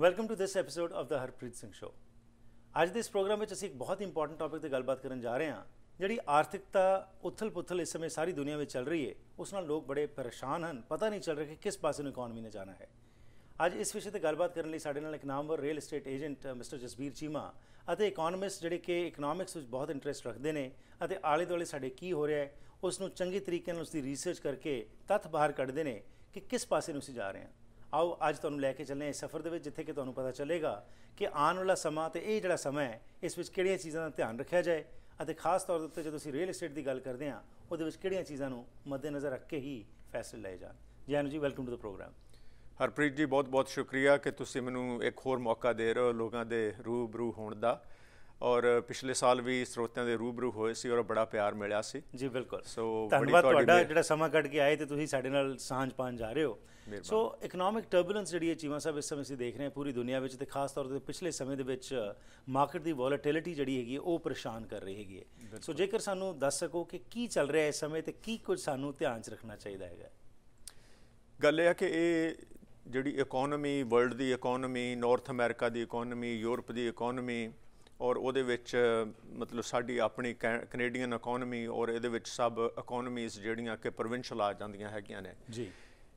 welcome to this episode of the Harpreet Singh show अज इस programme में असं एक बहुत इंपोर्टेंट टॉपिक से गलबात कर जा रहे हैं ਜਿਹੜੀ ਆਰਥਿਕਤਾ ਉਥਲ-ਪੁਥਲ ਇਸ ਸਮੇਂ ਸਾਰੀ ਦੁਨੀਆ ਵਿੱਚ ਚੱਲ ਰਹੀ ਹੈ ਉਸ ਨਾਲ ਲੋਕ ਬੜੇ ਪਰੇਸ਼ਾਨ ਹਨ ਪਤਾ ਨਹੀਂ ਚੱਲ ਰਿਹਾ ਕਿ ਕਿਸ ਪਾਸੇ ਨੂੰ ਇਕਨੋਮੀ ਨੇ ਜਾਣਾ ਹੈ ਅੱਜ ਇਸ ਵਿਸ਼ੇ ਤੇ ਗੱਲਬਾਤ ਕਰਨ ਲਈ ਸਾਡੇ ਨਾਲ ਇੱਕ ਨਾਮਵਰ real estate agent mister Jasbir Cheema ਅਤੇ ਇਕਨੋਮਿਸਟ ਜਿਹੜੇ ਕਿ ਇਕਨੋਮਿਕਸ ਵਿੱਚ ਬਹੁਤ ਇੰਟਰਸਟ ਰੱਖਦੇ ਨੇ ਅਤੇ ਆਲੇ ਦੁਆਲੇ ਸਾਡੇ ਕੀ ਹੋ ਰਿਹਾ ਹੈ ਉਸ ਨੂੰ ਚੰਗੇ ਤਰੀਕੇ ਨਾਲ ਉਸ ਦੀ ਰਿਸਰਚ ਕਰਕੇ ਤੱਥ ਬਾਹਰ ਕੱਢਦੇ ਨੇ ਕਿ ਕਿਸ ਪਾਸੇ ਨੂੰ ਅਸੀਂ ਜਾ ਰਹੇ ਹਾਂ ਆਓ ਅੱਜ ਤੁਹਾਨੂੰ ਲੈ ਕੇ ਚੱਲਦੇ ਇਸ ਸਫ਼ਰ ਦੇ ਵਿੱਚ ਜਿੱਥੇ ਕਿ ਤੁਹਾਨੂੰ ਪਤਾ ਚੱਲੇਗਾ ਕਿ ਆਉਣ ਵਾਲਾ ਸਮਾਂ ਤੇ ਇਹ ਜਿਹੜਾ ਸਮਾਂ ਹੈ ਇਸ ਵਿੱਚ ਕਿਹੜੀਆਂ ਚੀਜ਼ਾਂ ਦਾ ਧਿਆਨ ਰੱਖਿਆ ਜਾਏ ਅਤੇ ਖਾਸ ਤੌਰ ਤੇ ਜਦੋਂ ਅਸੀਂ ਰੀਅਲ ਏਸਟੇਟ ਦੀ ਗੱਲ ਕਰਦੇ ਹਾਂ ਉਹਦੇ ਵਿੱਚ ਕਿਹੜੀਆਂ ਚੀਜ਼ਾਂ ਨੂੰ ਮੱਦੇਨਜ਼ਰ ਰੱਖ ਕੇ ਹੀ ਫੈਸਲੇ ਲਏ ਜਾਣ Jainu ji welcome to the programme Harpreet ji ਬਹੁਤ ਬਹੁਤ ਸ਼ੁਕਰੀਆ ਕਿ ਤੁਸੀਂ ਮੈਨੂੰ ਇੱਕ ਹੋਰ ਮੌਕਾ ਦੇ ਰਹੇ ਹੋ ਲੋਕਾਂ ਦੇ ਰੂਬਰੂ ਹੋਣ ਦਾ ਔਰ ਪਿਛਲੇ ਸਾਲ ਵੀ ਸਰੋਤਿਆਂ ਦੇ ਰੂਬਰੂ ਹੋਏ ਸੀ ਔਰ ਬੜਾ ਪਿਆਰ ਮਿਲਿਆ ਸੀ ਜੀ ਬਿਲਕੁਲ ਸੋ ਧੰਨਵਾਦ ਤੁਹਾਡਾ ਜਿਹੜਾ ਸਮਾਂ ਕੱਢ ਕੇ ਆਏ ਤੇ ਤੁਸੀਂ ਸਾਡੇ ਨਾਲ ਸਾਂਝ ਪਾਣ ਜਾ ਰਹੇ ਹੋ ਸੋ ਇਕਨੋਮਿਕ ਟਰਬੂਲੈਂਸ ਜਿਹੜੀ ਹੈ ਚੀਮਾ ਸਾਹਿਬ ਇਸ ਸਮੇਂ ਅਸੀਂ ਦੇਖ ਰਹੇ ਹਾਂ ਪੂਰੀ ਦੁਨੀਆ ਵਿੱਚ ਤੇ ਖਾਸ ਤੌਰ ਤੇ ਪਿਛਲੇ ਸਮੇਂ ਦੇ ਵਿੱਚ ਮਾਰਕੀਟ ਦੀ ਵੋਲੇਟਿਲਿਟੀ ਜਿਹੜੀ ਹੈਗੀ ਉਹ ਪਰੇਸ਼ਾਨ ਕਰ ਰਹੀ ਹੈਗੀ ਸੋ ਜੇਕਰ ਸਾਨੂੰ ਦੱਸ ਸਕੋ ਕਿ ਕੀ ਚੱਲ ਰਿਹਾ ਹੈ ਇਸ ਸਮੇਂ ਤੇ ਕੀ ਕੁਝ ਸਾਨੂੰ ਧਿਆਨ 'ਚ ਰੱਖਣਾ ਚਾਹੀਦਾ ਹੈਗਾ ਗੱਲ ਇਹ ਹੈ ਕਿ ਇਹ ਜਿਹੜੀ ਇਕਨੋਮੀ ਵਰਲਡ ਦੀ ਇਕਨੋਮੀ ਨਾਰਥ ਅਮਰੀਕਾ ਦੀ ਇਕਨੋਮੀ ਯੂਰਪ ਦੀ ਇਕਨੋਮੀ ਔਰ ਉਹਦੇ ਵਿੱਚ ਮਤਲਬ ਸਾਡੀ ਆਪਣੀ ਕੈਨੇਡੀਅਨ ਇਕਨੋਮੀ ਔਰ ਇਹਦੇ ਵਿੱਚ ਸਭ ਇਕਨੋਮੀਜ਼ ਜਿਹੜੀਆਂ ਕਿ ਪ੍ਰੋਵਿੰਸ਼ਲ ਆ ਜਾਂਦੀਆਂ ਹੈਗੀਆਂ ਨੇ ਜੀ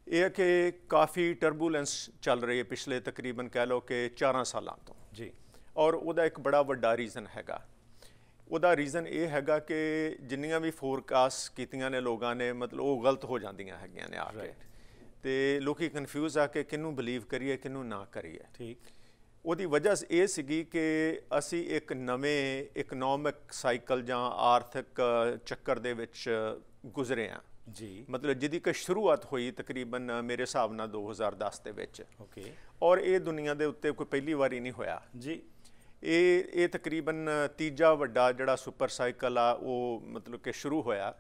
ਇਹ ਹੈ ਕਿ ਕਾਫੀ ਟਰਬੂਲੈਂਸ ਚੱਲ ਰਹੀ ਹੈ ਪਿਛਲੇ ਤਕਰੀਬਨ ਕਹਿ ਲਓ ਕਿ 4 ਸਾਲਾਂ ਤੋਂ ਜੀ ਔਰ ਉਹਦਾ ਇੱਕ ਬੜਾ ਵੱਡਾ ਰੀਜ਼ਨ ਹੈਗਾ ਉਹਦਾ ਰੀਜ਼ਨ ਇਹ ਹੈਗਾ ਕਿ ਜਿੰਨੀਆਂ ਵੀ ਫੋਰਕਾਸਟ ਕੀਤੀਆਂ ਨੇ ਲੋਕਾਂ ਨੇ ਮਤਲਬ ਉਹ ਗਲਤ ਹੋ ਜਾਂਦੀਆਂ ਹੈਗੀਆਂ ਨੇ ਆ ਕੇ ਤੇ ਲੋਕੀ ਕਨਫਿਊਜ਼ ਆ ਕਿ ਕਿੰਨੂੰ ਬਲੀਵ ਕਰੀਏ ਕਿੰਨੂੰ ਨਾ ਕਰੀਏ ਠੀਕ ਉਹਦੀ ਵਜ੍ਹਾ ਇਹ ਸੀਗੀ ਕਿ ਅਸੀਂ ਇੱਕ ਨਵੇਂ ਇਕਨੋਮਿਕ ਸਾਈਕਲ ਜਾਂ ਆਰਥਿਕ ਚੱਕਰ ਦੇ ਵਿੱਚ ਗੁਜ਼ਰੇ ਆ ਜੀ ਮਤਲਬ ਜਿਹਦੀ ਕਿ ਸ਼ੁਰੂਆਤ ਹੋਈ ਤਕਰੀਬਨ ਮੇਰੇ ਹਿਸਾਬ ਨਾਲ 2010 ਦੇ ਵਿੱਚ ਓਕੇ ਔਰ ਇਹ ਦੁਨੀਆ ਦੇ ਉੱਤੇ ਕੋਈ ਪਹਿਲੀ ਵਾਰੀ ਨਹੀਂ ਹੋਇਆ ਜੀ ਇਹ ਇਹ ਤਕਰੀਬਨ ਤੀਜਾ ਵੱਡਾ ਜਿਹੜਾ ਸੁਪਰ ਸਾਈਕਲ ਆ ਉਹ ਮਤਲਬ ਕਿ ਸ਼ੁਰੂ ਹੋਇਆ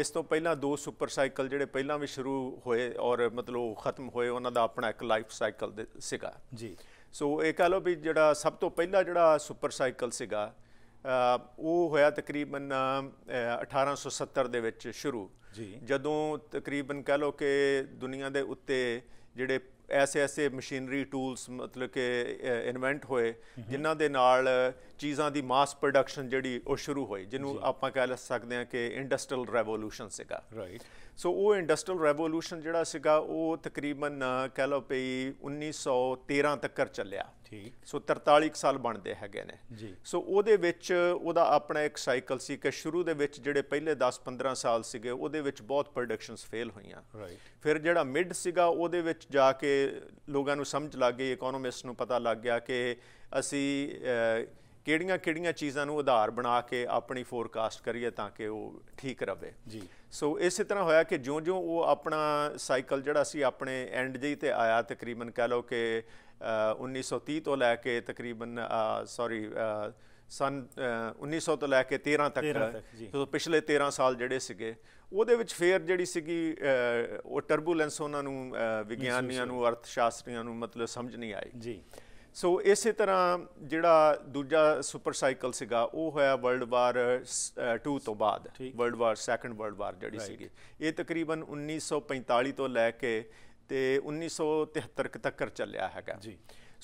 ਇਸ ਤੋਂ ਪਹਿਲਾਂ ਦੋ ਸੁਪਰ ਸਾਈਕਲ ਜਿਹੜੇ ਪਹਿਲਾਂ ਵੀ ਸ਼ੁਰੂ ਹੋਏ ਔਰ ਮਤਲਬ ਖਤਮ ਹੋਏ ਉਹਨਾਂ ਦਾ ਆਪਣਾ ਇੱਕ ਲਾਈਫ ਸਾਈਕਲ ਸੀਗਾ ਜੀ ਸੋ ਇਹ ਕਹ ਲੋ ਵੀ ਜਿਹੜਾ ਸਭ ਤੋਂ ਪਹਿਲਾ ਜਿਹੜਾ ਸੁਪਰ ਸਾਈਕਲ ਸੀਗਾ ਉਹ ਹੋਇਆ ਤਕਰੀਬਨ 1870 ਦੇ ਵਿੱਚ ਸ਼ੁਰੂ ਜੀ ਜਦੋਂ ਤਕਰੀਬਨ ਕਹ ਲੋ ਕਿ ਦੁਨੀਆ ਦੇ ਉੱਤੇ ਜਿਹੜੇ ਐਸੇ ਐਸੇ ਮਸ਼ੀਨਰੀ ਟੂਲਸ ਮਤਲਬ ਕਿ ਇਨਵੈਂਟ ਹੋਏ ਜਿਨ੍ਹਾਂ ਦੇ ਨਾਲ ਚੀਜ਼ਾਂ ਦੀ ਮਾਸ ਪ੍ਰੋਡਕਸ਼ਨ ਜਿਹੜੀ ਉਹ ਸ਼ੁਰੂ ਹੋਈ ਜਿਹਨੂੰ ਆਪਾਂ ਕਹਿ ਸਕਦੇ ਹਾਂ ਕਿ ਇੰਡਸਟਰੀਅਲ ਰੈਵੋਲੂਸ਼ਨ ਸੀਗਾ ਰਾਈਟ ਸੋ ਉਹ ਇੰਡਸਟਰੀਅਲ ਰੈਵੋਲੂਸ਼ਨ ਜਿਹੜਾ ਸੀਗਾ ਉਹ ਤਕਰੀਬਨ ਕਹਿ ਲਓ ਪਈ 1913 ਤੱਕ ਚੱਲਿਆ ਠੀਕ ਸੋ 43 ਸਾਲ ਬਣਦੇ ਹੈਗੇ ਨੇ ਜੀ ਸੋ ਉਹਦੇ ਵਿੱਚ ਉਹਦਾ ਆਪਣਾ ਇੱਕ ਸਾਈਕਲ ਸੀ ਕਿ ਸ਼ੁਰੂ ਦੇ ਵਿੱਚ ਜਿਹੜੇ ਪਹਿਲੇ 10-15 ਸਾਲ ਸੀਗੇ ਉਹਦੇ ਵਿੱਚ ਬਹੁਤ ਪ੍ਰੋਡਕਸ਼ਨਸ ਫੇਲ ਹੋਈਆਂ ਰਾਈਟ ਫਿਰ ਜਿਹੜਾ ਮਿਡ ਸੀਗਾ ਉਹਦੇ ਵਿੱਚ ਜਾ ਕੇ ਲੋਕਾਂ ਨੂੰ ਸਮਝ ਲੱਗ ਗਈ ਇਕਨੋਮਿਸਟ ਨੂੰ ਪਤਾ ਲੱਗ ਗਿਆ ਕਿ ਅਸੀਂ ਕਿਹੜੀਆਂ-ਕਿਹੜੀਆਂ ਚੀਜ਼ਾਂ ਨੂੰ ਆਧਾਰ ਬਣਾ ਕੇ ਆਪਣੀ ਫੋਰਕਾਸਟ ਕਰੀਏ ਤਾਂ ਕਿ ਉਹ ਠੀਕ ਰਵੇ ਜੀ ਸੋ ਇਸੇ ਤਰ੍ਹਾਂ ਹੋਇਆ ਕਿ ਜਿਉਂ-ਜਿਉਂ ਉਹ ਆਪਣਾ ਸਾਈਕਲ ਜਿਹੜਾ ਸੀ ਆਪਣੇ ਐਂਡ ਜੇ ਤੇ ਆਇਆ ਤਕਰੀਬਨ ਕਹਿ ਲਓ ਕਿ 1930 ਤੋਂ ਲੈ ਕੇ ਤਕਰੀਬਨ ਸੌਰੀ ਸਨ 1900 ਤੋਂ ਲੈ ਕੇ 13 ਤੱਕ ਸੋ ਪਿਛਲੇ 13 ਸਾਲ ਜਿਹੜੇ ਸੀਗੇ ਉਹਦੇ ਵਿੱਚ ਫੇਰ ਜਿਹੜੀ ਸੀਗੀ ਉਹ ਟਰਬੂਲੈਂਸ ਉਹਨਾਂ ਨੂੰ ਵਿਗਿਆਨੀਆਂ ਨੂੰ ਅਰਥ ਸ਼ਾਸਤਰੀਆਂ ਨੂੰ ਮਤਲਬ ਸਮਝ ਨਹੀਂ ਆਈ ਜੀ ਸੋ ਇਸੇ ਤਰ੍ਹਾਂ ਜਿਹੜਾ ਦੂਜਾ ਸੁਪਰ ਸਾਈਕਲ ਸੀਗਾ ਉਹ ਹੋਇਆ ਵਰਲਡ ਵਾਰ 2 ਤੋਂ ਬਾਅਦ world war second world war ਜਿਹੜੀ ਸੀਗੀ ਇਹ ਤਕਰੀਬਨ 1945 ਤੋਂ ਲੈ ਕੇ ਤੇ 1973 ਤੱਕ ਚੱਲਿਆ ਹੈਗਾ ਜੀ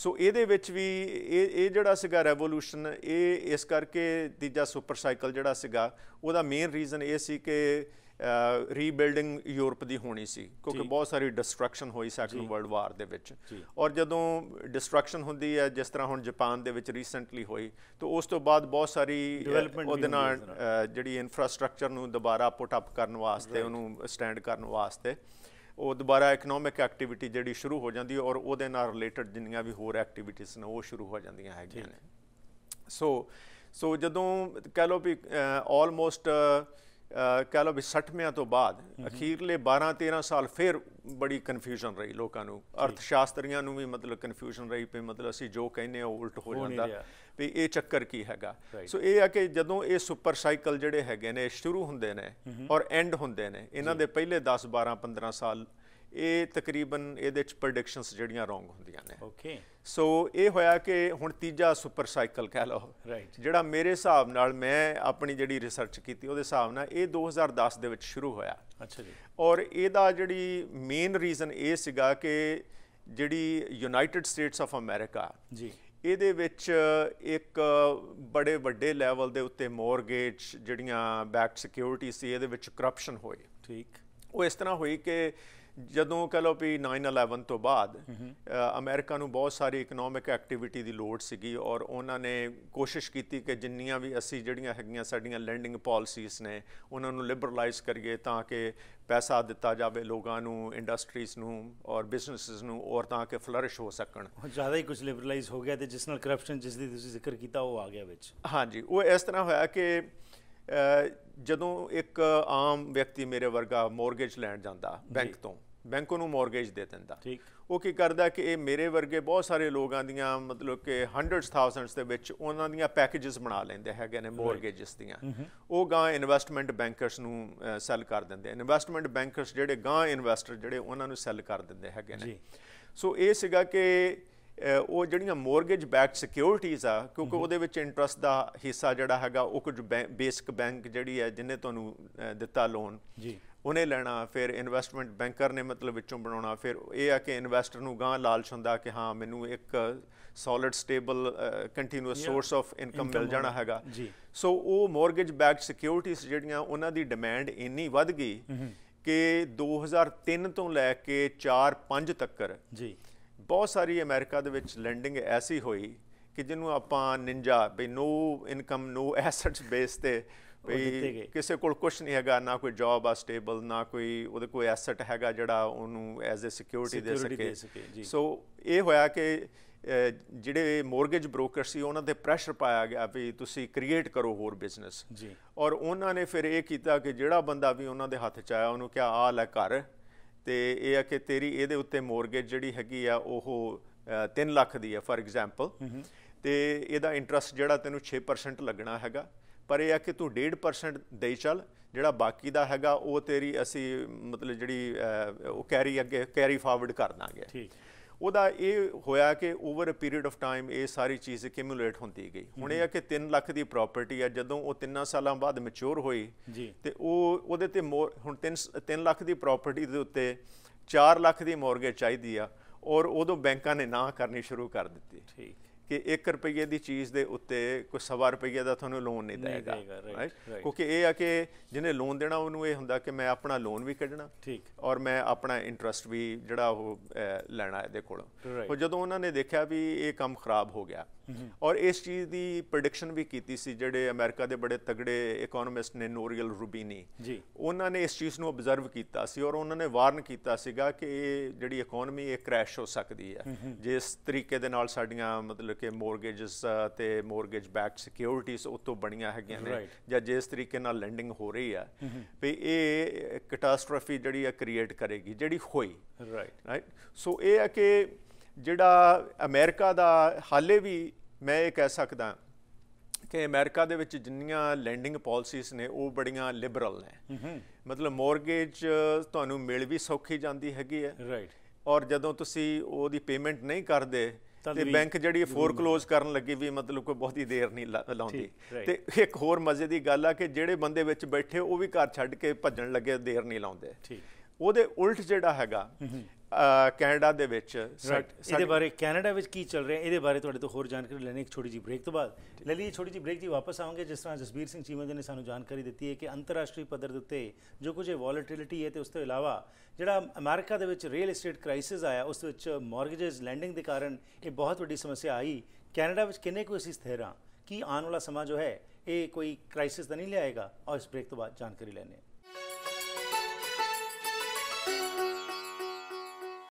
ਸੋ ਇਹਦੇ ਵਿੱਚ ਵੀ ਇਹ ਇਹ ਜਿਹੜਾ ਸੀਗਾ ਰੈਵੋਲੂਸ਼ਨ ਇਹ ਇਸ ਕਰਕੇ ਤੀਜਾ ਸੁਪਰ ਸਾਈਕਲ ਜਿਹੜਾ ਸੀਗਾ ਉਹਦਾ ਮੇਨ ਰੀਜ਼ਨ ਇਹ ਸੀ ਕਿ ਰੀਬਿਲਡਿੰਗ ਯੂਰਪ ਦੀ ਹੋਣੀ ਸੀ ਕਿਉਂਕਿ ਬਹੁਤ ਸਾਰੀ ਡਿਸਟਰਕਸ਼ਨ ਹੋਈ ਸੈਕਿੰਡ ਵਰਲਡ ਵਾਰ ਦੇ ਵਿੱਚ ਔਰ ਜਦੋਂ ਡਿਸਟਰਕਸ਼ਨ ਹੁੰਦੀ ਹੈ ਜਿਸ ਤਰ੍ਹਾਂ ਹੁਣ ਜਾਪਾਨ ਦੇ ਵਿੱਚ ਰੀਸੈਂਟਲੀ ਹੋਈ ਤਾਂ ਉਸ ਤੋਂ ਬਾਅਦ ਬਹੁਤ ਸਾਰੀ ਉਹਦੇ ਨਾਲ ਜਿਹੜੀ ਇਨਫਰਾਸਟ੍ਰਕਚਰ ਨੂੰ ਦੁਬਾਰਾ ਪੁੱਟ ਅਪ ਕਰਨ ਵਾਸਤੇ ਉਹਨੂੰ ਸਟੈਂਡ ਕਰਨ ਵਾਸਤੇ ਉਹ ਦੁਬਾਰਾ ਇਕਨੋਮਿਕ ਐਕਟੀਵਿਟੀ ਜਿਹੜੀ ਸ਼ੁਰੂ ਹੋ ਜਾਂਦੀ ਹੈ ਔਰ ਉਹਦੇ ਨਾਲ ਰਿਲੇਟਡ ਜਿੰਨੀਆਂ ਵੀ ਹੋਰ ਐਕਟੀਵਿਟੀਆਂ ਨੇ ਉਹ ਸ਼ੁਰੂ ਹੋ ਜਾਂਦੀਆਂ ਹੈਗੀਆਂ ਨੇ ਸੋ ਸੋ ਜਦੋਂ ਕਹ ਲੋ ਵੀ ਆਲਮੋਸਟ ਕਹ ਲਓ ਵੀ 60ਵਿਆਂ ਤੋਂ ਬਾਅਦ ਅਖੀਰਲੇ 12 13 ਸਾਲ ਫਿਰ ਬੜੀ ਕਨਫਿਊਜ਼ਨ ਰਹੀ ਲੋਕਾਂ ਨੂੰ ਅਰਥ ਸ਼ਾਸਤਰੀਆਂ ਨੂੰ ਵੀ ਮਤਲਬ ਕਨਫਿਊਜ਼ਨ ਰਹੀ ਪਈ ਮਤਲਬ ਅਸੀਂ ਜੋ ਕਹਿੰਦੇ ਆ ਉਲਟ ਹੋ ਜਾਂਦਾ ਵੀ ਇਹ ਚੱਕਰ ਕੀ ਹੈਗਾ ਸੋ ਇਹ ਆ ਕਿ ਜਦੋਂ ਇਹ ਸੁਪਰ ਸਾਈਕਲ ਜਿਹੜੇ ਹੈਗੇ ਨੇ ਸ਼ੁਰੂ ਹੁੰਦੇ ਨੇ ਔਰ ਐਂਡ ਹੁੰਦੇ ਨੇ ਇਹਨਾਂ ਦੇ ਪਹਿਲੇ 10 12 15 ਸਾਲ ਇਹ ਤਕਰੀਬਨ ਇਹਦੇ ਚ ਪ੍ਰੈਡਿਕਸ਼ਨਸ ਜਿਹੜੀਆਂ ਰੋਂਗ ਹੁੰਦੀਆਂ ਨੇ ਓਕੇ ਸੋ ਇਹ ਹੋਇਆ ਕਿ ਹੁਣ ਤੀਜਾ ਸੁਪਰ ਸਾਈਕਲ ਕਹਿ ਲਓ ਰਾਈਟ ਜਿਹੜਾ ਮੇਰੇ ਹਿਸਾਬ ਨਾਲ ਮੈਂ ਆਪਣੀ ਜਿਹੜੀ ਰਿਸਰਚ ਕੀਤੀ ਉਹਦੇ ਹਿਸਾਬ ਨਾਲ ਇਹ 2010 ਦੇ ਵਿੱਚ ਸ਼ੁਰੂ ਹੋਇਆ ਅੱਛਾ ਜੀ ਔਰ ਇਹਦਾ ਜਿਹੜੀ ਮੇਨ ਰੀਜ਼ਨ ਇਹ ਸੀਗਾ ਕਿ ਜਿਹੜੀ ਯੂਨਾਈਟਿਡ ਸਟੇਟਸ ਆਫ ਅਮਰੀਕਾ ਜੀ ਇਹਦੇ ਵਿੱਚ ਇੱਕ ਬੜੇ ਵੱਡੇ ਲੈਵਲ ਦੇ ਉੱਤੇ ਮੋਰਗੇਜ ਜਿਹੜੀਆਂ ਬੈਕ ਸਿਕਿਉਰਿਟੀ ਸੀ ਇਹਦੇ ਵਿੱਚ ਕਰਪਸ਼ਨ ਹੋਈ ਠੀਕ ਉਹ ਇਸ ਤਰ੍ਹਾਂ ਹੋਈ ਕਿ ਜਦੋਂ ਕਹ ਲੋ ਵੀ 9/11 ਤੋਂ ਬਾਅਦ ਅਮਰੀਕਾ ਨੂੰ ਬਹੁਤ ਸਾਰੀ ਇਕਨੋਮਿਕ ਐਕਟੀਵਿਟੀ ਦੀ ਲੋਡ ਸੀਗੀ ਔਰ ਉਹਨਾਂ ਨੇ ਕੋਸ਼ਿਸ਼ ਕੀਤੀ ਕਿ ਜਿੰਨੀਆਂ ਵੀ ਅਸੀਂ ਜਿਹੜੀਆਂ ਹੈਗੀਆਂ ਸਾਡੀਆਂ ਲੈਂਡਿੰਗ ਪਾਲਿਸੀਜ਼ ਨੇ ਉਹਨਾਂ ਨੂੰ ਲਿਬਰਲਾਈਜ਼ ਕਰੀਏ ਤਾਂ ਕਿ ਪੈਸਾ ਦਿੱਤਾ ਜਾਵੇ ਲੋਕਾਂ ਨੂੰ ਇੰਡਸਟਰੀਜ਼ ਨੂੰ ਔਰ ਬਿਜ਼ਨੈਸਸ ਨੂੰ ਔਰ ਤਾਂ ਕਿ ਫਲਰਿਸ਼ ਹੋ ਸਕਣ ਜ਼ਿਆਦਾ ਹੀ ਕੁਝ ਲਿਬਰਲਾਈਜ਼ ਹੋ ਗਿਆ ਤੇ ਜਿਸ ਨਾਲ ਕਰਪਸ਼ਨ ਜਿਸ ਦੀ ਤੁਸੀਂ ਜ਼ਿਕਰ ਕੀਤਾ ਉਹ ਆ ਗਿਆ ਵਿੱਚ ਹਾਂਜੀ ਉਹ ਇਸ ਤਰ੍ਹਾਂ ਹੋਇਆ ਕਿ ਜਦੋਂ ਇੱਕ ਆਮ ਵਿਅਕਤੀ ਮੇਰੇ ਵਰਗਾ ਮੋਰਗੇਜ ਲੈਣ ਜਾਂਦਾ ਬੈਂਕ ਤੋਂ ਬੈਂਕ ਨੂੰ ਮਾਰਗੇਜ ਦੇ ਦਿੰਦਾ ਠੀਕ ਉਹ ਕੀ ਕਰਦਾ ਕਿ ਇਹ ਮੇਰੇ ਵਰਗੇ ਬਹੁਤ ਸਾਰੇ ਲੋਕਾਂ ਦੀਆਂ ਮਤਲਬ ਕਿ ਹੰਡਰਡਸ ਥਾਊਸੈਂਡਸ ਦੇ ਵਿੱਚ ਉਹਨਾਂ ਦੀਆਂ ਪੈਕੇजेस ਬਣਾ ਲੈਂਦੇ ਹੈਗੇ ਨੇ ਮਾਰਗੇਜਸ ਦੀਆਂ ਉਹ ਗਾਂ ਇਨਵੈਸਟਮੈਂਟ ਬੈਂਕਰਸ ਨੂੰ ਸੈਲ ਕਰ ਦਿੰਦੇ ਇਨਵੈਸਟਮੈਂਟ ਬੈਂਕਰਸ ਜਿਹੜੇ ਗਾਂ ਇਨਵੈਸਟਰ ਜਿਹੜੇ ਉਹਨਾਂ ਨੂੰ ਸੈਲ ਕਰ ਦਿੰਦੇ ਹੈਗੇ ਨੇ ਸੋ ਇਹ ਸੀਗਾ ਕਿ ਉਹ ਜਿਹੜੀਆਂ ਮਾਰਗੇਜ ਬੈਕ ਸਿਕਿਉਰਿਟੀਜ਼ ਆ ਕਿਉਂਕਿ ਉਹਦੇ ਵਿੱਚ ਇੰਟਰਸਟ ਦਾ ਹਿੱਸਾ ਜਿਹੜਾ ਹੈਗਾ ਉਹ ਕੁਝ ਬੇਸਿਕ ਬੈਂਕ ਜਿਹੜੀ ਹੈ ਜਿਨੇ ਤੁਹਾਨੂੰ ਦਿੱਤਾ ਲੋਨ ਜੀ ਉਹਨੇ ਲੈਣਾ ਫਿਰ ਇਨਵੈਸਟਮੈਂਟ ਬੈਂਕਰ ਨੇ ਮਤਲਬ ਵਿੱਚੋਂ ਬਣਾਉਣਾ ਫਿਰ ਇਹ ਆ ਕਿ ਇਨਵੈਸਟਰ ਨੂੰ ਗਾਂ ਲਾਲਚ ਹੁੰਦਾ ਕਿ ਹਾਂ ਮੈਨੂੰ ਇੱਕ solid stable continuous source of income ਮਿਲ ਜਾਣਾ ਹੈਗਾ ਸੋ ਉਹ ਮਾਰਗੇਜ ਬੈਕਡ ਸਿਕਿਉਰਿਟੀਜ਼ ਜਿਹੜੀਆਂ ਉਹਨਾਂ ਦੀ ਡਿਮਾਂਡ ਇੰਨੀ ਵੱਧ ਗਈ ਕਿ 2003 ਤੋਂ ਲੈ ਕੇ 4-5 ਤੱਕਰ ਜੀ ਬਹੁਤ ਸਾਰੀ ਅਮਰੀਕਾ ਦੇ ਵਿੱਚ ਲੈਂਡਿੰਗ ਐਸੀ ਹੋਈ ਕਿ ਜਿਹਨੂੰ ਆਪਾਂ ਨਿੰਜਾ ਬਈ no income no assets base ਤੇ ਵੀ ਕਿਸੇ ਕੋਲ ਕੁਝ ਨਹੀਂ ਹੈਗਾ ਨਾ ਕੋਈ ਜੌਬ ਆ ਸਟੇਬਲ ਨਾ ਕੋਈ ਉਹਦੇ ਕੋਈ ਐਸੈਟ ਹੈਗਾ ਜਿਹੜਾ ਉਹਨੂੰ ਐਜ਼ ਅ ਸਿਕਿਉਰਿਟੀ ਦੇ ਸਕੇ ਸੋ ਇਹ ਹੋਇਆ ਕਿ ਜਿਹੜੇ ਮੋਰਗੇਜ ਬ੍ਰੋਕਰ ਸੀ ਉਹਨਾਂ ਤੇ ਪ੍ਰੈਸ਼ਰ ਪਾਇਆ ਗਿਆ ਵੀ ਤੁਸੀਂ ਕ੍ਰੀਏਟ ਕਰੋ ਹੋਰ ਬਿਜ਼ਨਸ ਜੀ ਔਰ ਉਹਨਾਂ ਨੇ ਫਿਰ ਇਹ ਕੀਤਾ ਕਿ ਜਿਹੜਾ ਬੰਦਾ ਵੀ ਉਹਨਾਂ ਦੇ ਹੱਥ ਚ ਆਇਆ ਉਹਨੂੰ ਕਿਹਾ ਆ ਲੈ ਘਰ ਤੇ ਇਹ ਆ ਕਿ ਤੇਰੀ ਇਹਦੇ ਉੱਤੇ ਮੋਰਗੇਜ ਜਿਹੜੀ ਹੈਗੀ ਆ ਉਹ 3 ਲੱਖ ਦੀ ਆ ਫਾਰ ਐਗਜ਼ਾਮਪਲ ਤੇ ਇਹਦਾ ਇੰਟਰਸਟ ਜਿਹੜਾ ਤੈਨੂੰ 6% ਲੱਗਣਾ ਹੈਗਾ ਪਰ ਇਹ ਆ ਕਿ ਤੂੰ 1.5% ਦੇਈ ਚੱਲ ਜਿਹੜਾ ਬਾਕੀ ਦਾ ਹੈਗਾ ਉਹ ਤੇਰੀ ਅਸੀਂ ਮਤਲਬ ਜਿਹੜੀ ਉਹ ਕੈਰੀ ਅੱਗੇ ਕੈਰੀ ਫਾਰਵਰਡ ਕਰ ਦਾਂਗੇ ਠੀਕ ਉਹਦਾ ਇਹ ਹੋਇਆ ਕਿ over a period of time ਇਹ ਸਾਰੀ ਚੀਜ਼ ਐਕਿਊਮੂਲੇਟ ਹੁੰਦੀ ਗਈ ਹੁਣ ਇਹ ਆ ਕਿ 3 ਲੱਖ ਦੀ ਪ੍ਰਾਪਰਟੀ ਆ ਜਦੋਂ ਉਹ 3 ਸਾਲਾਂ ਬਾਅਦ ਮੈਚੁਰ ਹੋਈ ਤੇ ਉਹ ਉਹਦੇ ਤੇ ਹੁਣ 3 3 ਲੱਖ ਦੀ ਪ੍ਰਾਪਰਟੀ ਦੇ ਉੱਤੇ 4 ਲੱਖ ਦੀ ਮੌਰਗੇਜ ਚਾਹੀਦੀ ਆ ਔਰ ਉਦੋਂ ਬੈਂਕਾਂ ਨੇ ਨਾ ਕਰਨੀ ਸ਼ੁਰੂ ਕਰ ਦਿੱਤੀ ਠੀਕ ਕਿ 1 ਰੁਪਏ ਦੀ ਚੀਜ਼ ਦੇ ਉੱਤੇ ਕੋਈ ਸਵਾ ਰੁਪਏ ਦਾ ਤੁਹਾਨੂੰ ਲੋਨ ਨਹੀਂ ਦੇਗਾ ਰਾਈਟ ਕਿਉਂਕਿ ਇਹ ਆ ਕਿ ਜਿਹਨੇ ਲੋਨ ਦੇਣਾ ਉਹਨੂੰ ਇਹ ਹੁੰਦਾ ਕਿ ਮੈਂ ਆਪਣਾ ਲੋਨ ਵੀ ਕੱਢਣਾ ਠੀਕ ਔਰ ਮੈਂ ਆਪਣਾ ਇੰਟਰਸਟ ਵੀ ਜਿਹੜਾ ਉਹ ਲੈਣਾ ਇਹਦੇ ਕੋਲੋਂ ਉਹ ਜਦੋਂ ਉਹਨਾਂ ਨੇ ਦੇਖਿਆ ਵੀ ਇਹ ਕੰਮ ਖਰਾਬ ਹੋ ਗਿਆ ਔਰ ਇਸ ਚੀਜ਼ ਦੀ ਪ੍ਰੈਡਿਕਸ਼ਨ ਵੀ ਕੀਤੀ ਸੀ ਜਿਹੜੇ ਅਮਰੀਕਾ ਦੇ ਬੜੇ ਤਗੜੇ ਇਕਨੋਮਿਸਟ ਨੇ ਨੋਰੀਅਲ ਰੂਬੀਨੀ ਜੀ ਉਹਨਾਂ ਨੇ ਇਸ ਚੀਜ਼ ਨੂੰ ਅਬਜ਼ਰਵ ਕੀਤਾ ਸੀ ਔਰ ਉਹਨਾਂ ਨੇ ਵਾਰਨ ਕੀਤਾ ਸੀਗਾ ਕਿ ਇਹ ਜਿਹੜੀ ਇਕਨੋਮੀ ਇਹ ਕ੍ਰੈਸ਼ ਹੋ ਸਕਦੀ ਹੈ ਜਿਸ ਤਰੀਕੇ ਦੇ ਨਾਲ ਸਾਡੀਆਂ ਮਤਲਬ ਕਿ ਮੋਰਗੇਜਸ ਤੇ ਮੋਰਗੇਜ ਬੈਕ ਸਿਕਿਉਰਿਟੀਜ਼ ਉਤੋਂ ਬਣੀਆਂ ਹੈਗੀਆਂ ਨੇ ਜਾਂ ਜਿਸ ਤਰੀਕੇ ਨਾਲ ਲੈਂਡਿੰਗ ਹੋ ਰਹੀ ਹੈ ਵੀ ਇਹ ਕੈਟਾਸਟ੍ਰੋਫੀ ਜਿਹੜੀ ਆ ਕ੍ਰੀਏਟ ਕਰੇਗੀ ਜਿਹੜੀ ਹੋਈ ਰਾਈਟ ਰਾਈਟ ਸੋ ਇਹ ਹੈ ਕਿ ਜਿਹੜਾ ਅਮਰੀਕਾ ਦਾ ਹਾਲੇ ਵੀ ਮੈਂ ਇਹ ਕਹਿ ਸਕਦਾ ਕਿ ਅਮਰੀਕਾ ਦੇ ਵਿੱਚ ਜਿੰਨੀਆਂ ਲੈਂਡਿੰਗ ਪਾਲਿਸੀਜ਼ ਨੇ ਉਹ ਬੜੀਆਂ ਲਿਬਰਲ ਨੇ ਮਤਲਬ ਮੋਰਗੇਜ ਤੁਹਾਨੂੰ ਮਿਲ ਵੀ ਸੌਖੀ ਜਾਂਦੀ ਹੈਗੀ ਹੈ ਰਾਈਟ ਔਰ ਜਦੋਂ ਤੁਸੀਂ ਉਹਦੀ ਪੇਮੈਂਟ ਨਹੀਂ ਕਰਦੇ ਤੇ ਬੈਂਕ ਜਿਹੜੀ ਫੋਰ ਕਲੋਜ਼ ਕਰਨ ਲੱਗੀ ਵੀ ਮਤਲਬ ਕੋਈ ਬਹੁਤੀ ਦੇਰ ਨਹੀਂ ਲਾਉਂਦੀ ਤੇ ਇੱਕ ਹੋਰ ਮਜ਼ੇ ਦੀ ਗੱਲ ਆ ਕਿ ਜਿਹੜੇ ਬੰਦੇ ਵਿੱਚ ਬੈਠੇ ਉਹ ਵੀ ਘਰ ਛੱਡ ਕੇ ਭੱਜਣ ਲੱਗੇ ਦੇਰ ਨਹੀਂ ਲਾਉਂਦੇ ਠੀਕ ਉਹਦੇ ਉਲਟ ਜਿਹੜਾ ਹੈਗਾ ਕੈਨੇਡਾ ਦੇ ਵਿੱਚ ਇਹਦੇ ਬਾਰੇ ਕੈਨੇਡਾ ਵਿੱਚ ਕੀ ਚੱਲ ਰਿਹਾ ਇਹਦੇ ਬਾਰੇ ਤੁਹਾਡੇ ਤੋਂ ਹੋਰ ਜਾਣਕਾਰੀ ਲੈਣੀ ਇੱਕ ਛੋਟੀ ਜੀ ਬ੍ਰੇਕ ਤੋਂ ਬਾਅਦ ਲੈ ਲਈ ਛੋਟੀ ਜੀ ਬ੍ਰੇਕ ਦੀ ਵਾਪਸ ਆਵਾਂਗੇ ਜਿਸ ਤਰ੍ਹਾਂ ਜਸਬੀਰ ਸਿੰਘ ਚੀਮਾ ਜੀ ਨੇ ਸਾਨੂੰ ਜਾਣਕਾਰੀ ਦਿੱਤੀ ਹੈ ਕਿ ਅੰਤਰਰਾਸ਼ਟਰੀ ਪੱਧਰ ਦੇ ਉੱਤੇ ਜੋ ਕੁਝ ਵੋਲੇਟਿਲਿਟੀ ਹੈ ਤੇ ਉਸ ਤੋਂ ਇਲਾਵਾ ਜਿਹੜਾ ਅਮਰੀਕਾ ਦੇ ਵਿੱਚ ਰੀਅਲ ਏਸਟੇਟ ਕ੍ਰਾਈਸਿਸ ਆਇਆ ਉਸ ਵਿੱਚ ਮਾਰਗੇਜਸ ਲੈਂਡਿੰਗ ਦੇ ਕਾਰਨ ਇਹ ਬਹੁਤ ਵੱਡੀ ਸਮੱਸਿਆ ਆਈ ਕੈਨੇਡਾ ਵਿੱਚ ਕਿੰਨੇ ਕੁ ਅਸੀਂ ਸਥਿਰ ਹਾਂ ਕੀ ਆਉਣ ਵਾਲਾ ਸਮਾਂ ਜੋ ਹੈ ਇਹ ਕੋਈ ਕ੍ਰਾਈਸਿਸ ਤਾਂ ਨਹੀਂ ਲਿਆਏਗਾ ਔਰ ਇਸ ਬ੍ਰੇਕ ਤੋਂ ਬਾਅਦ ਜਾਣਕਾਰੀ ਲੈਣੇ